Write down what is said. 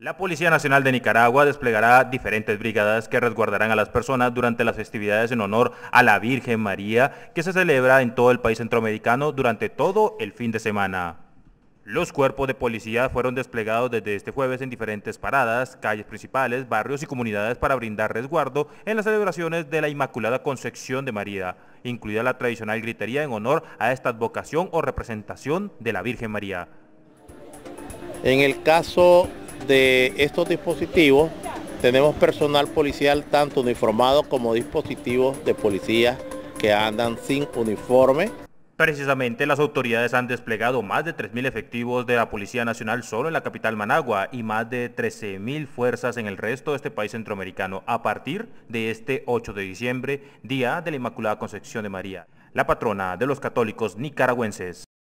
La Policía Nacional de Nicaragua desplegará diferentes brigadas que resguardarán a las personas durante las festividades en honor a la Virgen María que se celebra en todo el país centroamericano durante todo el fin de semana. Los cuerpos de policía fueron desplegados desde este jueves en diferentes paradas, calles principales, barrios y comunidades para brindar resguardo en las celebraciones de la Inmaculada Concepción de María, incluida la tradicional gritería en honor a esta advocación o representación de la Virgen María. En el caso de estos dispositivos tenemos personal policial tanto uniformado como dispositivos de policía que andan sin uniforme. Precisamente las autoridades han desplegado más de 3.000 efectivos de la Policía Nacional solo en la capital Managua y más de 13.000 fuerzas en el resto de este país centroamericano a partir de este 8 de diciembre, Día de la Inmaculada Concepción de María, la patrona de los católicos nicaragüenses.